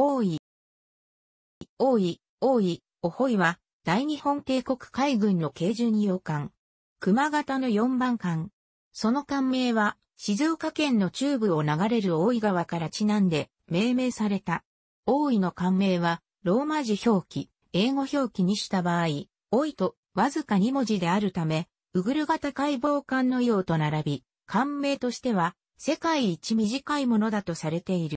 多い、多い、多い、おほいは、大日本帝国海軍の軽巡洋艦。熊型の4番艦。その艦名は、静岡県の中部を流れる大井川からちなんで、命名された。大井の艦名は、ローマ字表記、英語表記にした場合、大井とわずか2文字であるため、ウグル型解剖艦のようと並び、艦名としては、世界一短いものだとされている。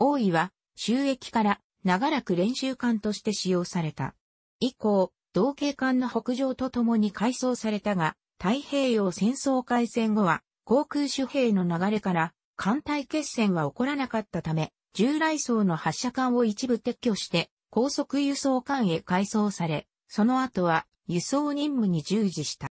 大井は、収益から長らく練習艦として使用された。以降、同型艦の北上とともに改装されたが、太平洋戦争開戦後は、航空主兵の流れから、艦隊決戦は起こらなかったため、従来層の発射艦を一部撤去して、高速輸送艦へ改装され、その後は輸送任務に従事した。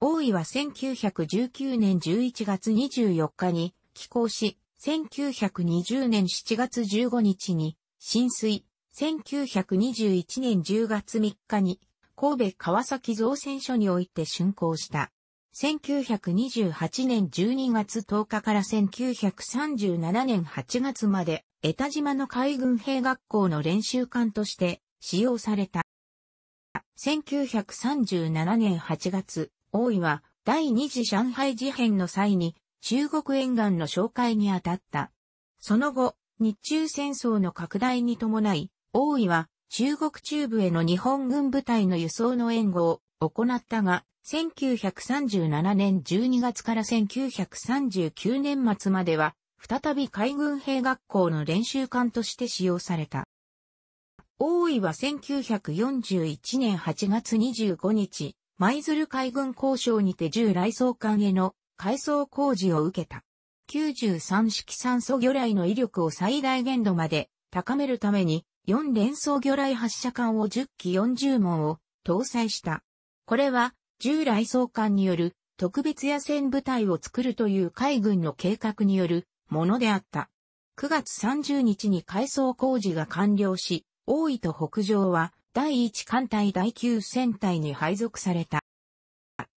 大井は1919年11月24日に寄港し、1920年7月15日に、浸水、1921年10月3日に、神戸川崎造船所において竣工した。1928年12月10日から1937年8月まで、江田島の海軍兵学校の練習艦として使用された。1937年8月、大井は第二次上海事変の際に中国沿岸の紹介に当たった。その後、日中戦争の拡大に伴い、王位は中国中部への日本軍部隊の輸送の援護を行ったが、1937年12月から1939年末までは、再び海軍兵学校の練習艦として使用された。王位は1941年8月25日、舞鶴海軍交渉にて従来総艦への改装工事を受けた。93式酸素魚雷の威力を最大限度まで高めるために4連装魚雷発射管を10機40門を搭載した。これは従来装艦による特別野戦部隊を作るという海軍の計画によるものであった。9月30日に改装工事が完了し、大井と北上は第1艦隊第9戦隊に配属された。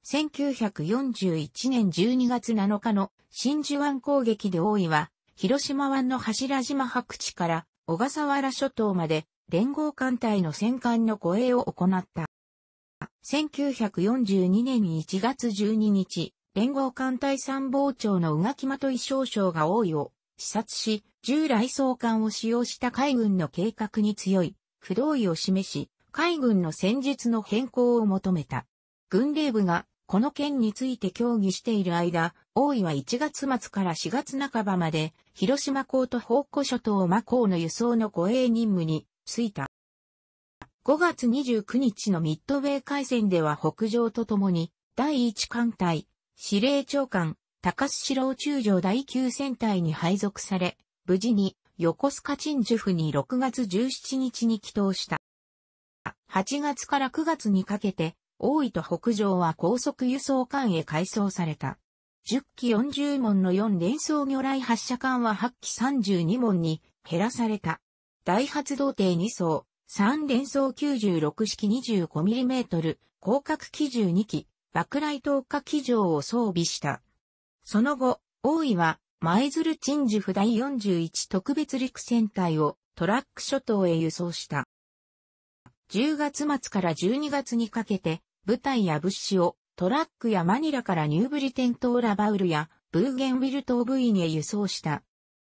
1941年12月7日の真珠湾攻撃で大井は、広島湾の柱島白地から小笠原諸島まで連合艦隊の戦艦の護衛を行った。1942年1月12日、連合艦隊参謀長の宇垣的衣少将が大井を視察し、従来総艦を使用した海軍の計画に強い不同意を示し、海軍の戦術の変更を求めた。軍令部がこの件について協議している間、大井は1月末から4月半ばまで、広島港と宝庫諸島魔港の輸送の護衛任務に就いた。5月29日のミッドウェー海戦では北上とともに、第1艦隊、司令長官、高須四郎中将第9戦隊に配属され、無事に横須賀鎮守府に6月17日に帰投した。8月から9月にかけて、大井と北上は高速輸送艦へ改装された。10機40門の4連装魚雷発射艦は8機32門に減らされた。大発動艇2層、3連装96式 25mm、広角機12機、爆雷投下機場を装備した。その後、大井は、舞鶴鎮守府第41特別陸戦隊をトラック諸島へ輸送した。10月末から12月にかけて、部隊や物資をトラックやマニラからニューブリテン島ラバウルやブーゲンウィル島部員へ輸送した。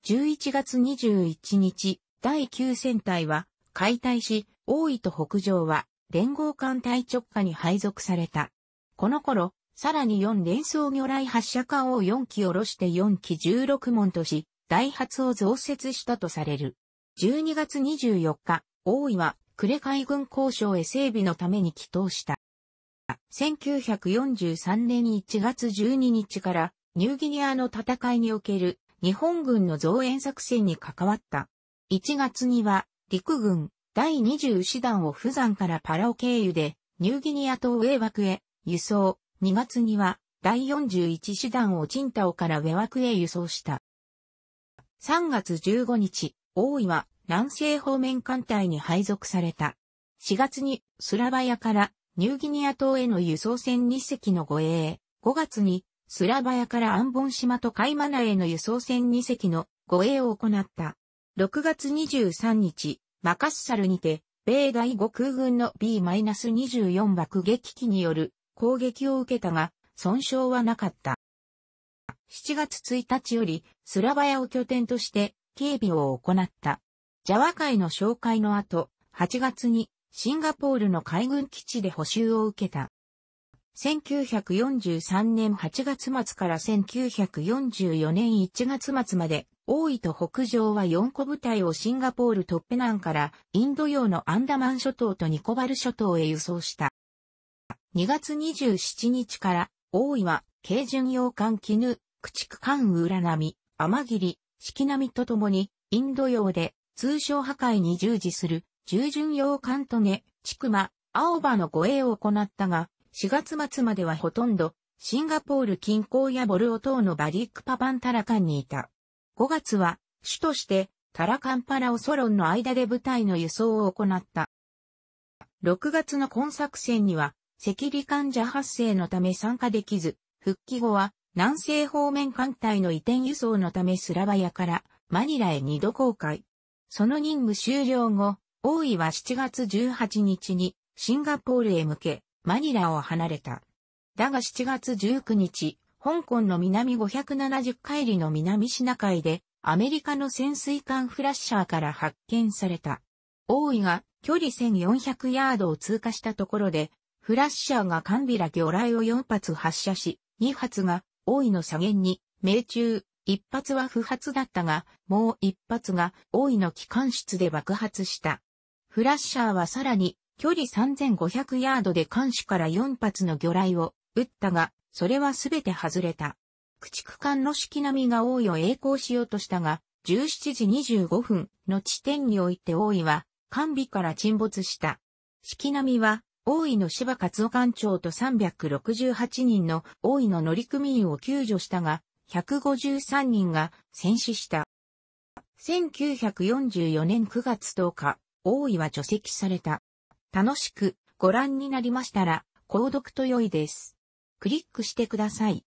11月21日、第9戦隊は解体し、大井と北上は連合艦隊直下に配属された。この頃、さらに4連装魚雷発射艦を4機下ろして4機16門とし、大発を増設したとされる。12月24日、大井は呉海軍交渉へ整備のために帰投した。1943年1月12日からニューギニアの戦いにおける日本軍の増援作戦に関わった。1月には陸軍第20師団を富山からパラオ経由でニューギニア島ウェ枠へ輸送。2月には第41師団をチンタオからウェ枠へ輸送した。3月15日、大井は南西方面艦隊に配属された。4月にスラバヤからニューギニア島への輸送船2隻の護衛、5月にスラバヤからアンボン島とカイマナへの輸送船2隻の護衛を行った。6月23日、マカッサルにて、米第5空軍の B-24 爆撃機による攻撃を受けたが、損傷はなかった。7月1日より、スラバヤを拠点として、警備を行った。ジャワ海の紹介の後、8月にシンガポールの海軍基地で補修を受けた。1943年8月末から1944年1月末まで、大井と北上は4個部隊をシンガポールトッペナンからインド洋のアンダマン諸島とニコバル諸島へ輸送した。2月27日から大井は軽巡洋艦絹、駆逐艦浦波、天霧、四季波とともにインド洋で通商破壊に従事する従順用カントネ、チクマ、青葉の護衛を行ったが、4月末まではほとんど、シンガポール近郊やボルオ等のバリックパパンタラカンにいた。5月は、主として、タラカンパラオソロンの間で部隊の輸送を行った。6月の今作戦には、赤痢患者発生のため参加できず、復帰後は、南西方面艦隊の移転輸送のためスラバヤから、マニラへ2度公開。その任務終了後、王位は7月18日にシンガポールへ向けマニラを離れた。だが7月19日、香港の南570海里の南シナ海でアメリカの潜水艦フラッシャーから発見された。王位が距離1400ヤードを通過したところで、フラッシャーがンビラ魚雷を4発発射し、2発が王位の左舷に命中、1発は不発だったが、もう1発が王位の機関室で爆発した。フラッシャーはさらに、距離3500ヤードで艦首から4発の魚雷を撃ったが、それはすべて外れた。駆逐艦の式並みが王位を栄光しようとしたが、17時25分の地点において王位は、完備から沈没した。式並みは、王位の芝勝夫艦長と368人の王位の乗組員を救助したが、153人が戦死した。1944年9月10日、王位は除籍された。楽しくご覧になりましたら、購読と良いです。クリックしてください。